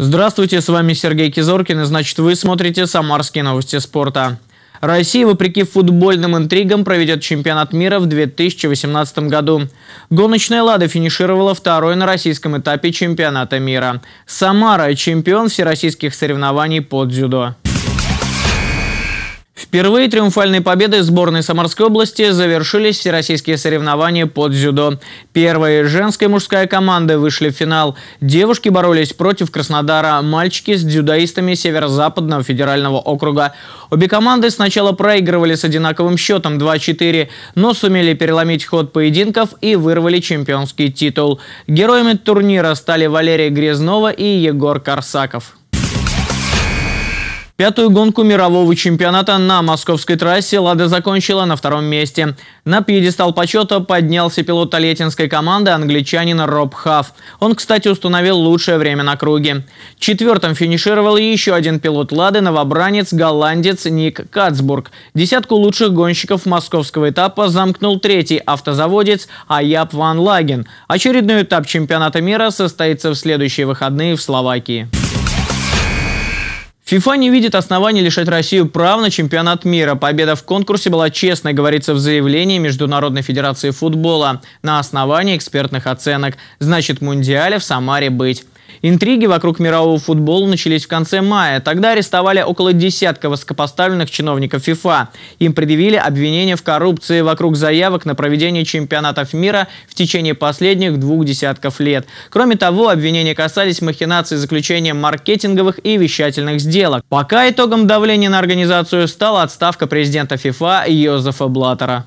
Здравствуйте, с вами Сергей Кизоркин, и значит вы смотрите «Самарские новости спорта». Россия, вопреки футбольным интригам, проведет чемпионат мира в 2018 году. Гоночная «Лада» финишировала второй на российском этапе чемпионата мира. Самара – чемпион всероссийских соревнований по дзюдо. Впервые триумфальные победы сборной Самарской области завершились всероссийские соревнования под дзюдо. Первая женская и мужская команды вышли в финал. Девушки боролись против Краснодара, мальчики с дзюдоистами Северо-Западного федерального округа. Обе команды сначала проигрывали с одинаковым счетом 2-4, но сумели переломить ход поединков и вырвали чемпионский титул. Героями турнира стали Валерия Грязнова и Егор Корсаков. Пятую гонку мирового чемпионата на московской трассе «Лада» закончила на втором месте. На пьедестал почета поднялся пилот Толетинской команды англичанин Роб Хафф. Он, кстати, установил лучшее время на круге. Четвертым финишировал еще один пилот «Лады» – новобранец, голландец Ник Кацбург. Десятку лучших гонщиков московского этапа замкнул третий автозаводец Аяп Ван Лаген. Очередной этап чемпионата мира состоится в следующие выходные в Словакии. ФИФА не видит оснований лишать Россию прав на чемпионат мира. Победа в конкурсе была честной, говорится в заявлении Международной Федерации Футбола на основании экспертных оценок. Значит, Мундиале в Самаре быть Интриги вокруг мирового футбола начались в конце мая. Тогда арестовали около десятка высокопоставленных чиновников ФИФА. Им предъявили обвинения в коррупции вокруг заявок на проведение чемпионатов мира в течение последних двух десятков лет. Кроме того, обвинения касались махинаций заключения маркетинговых и вещательных сделок. Пока итогом давления на организацию стала отставка президента ФИФА Йозефа Блаттера.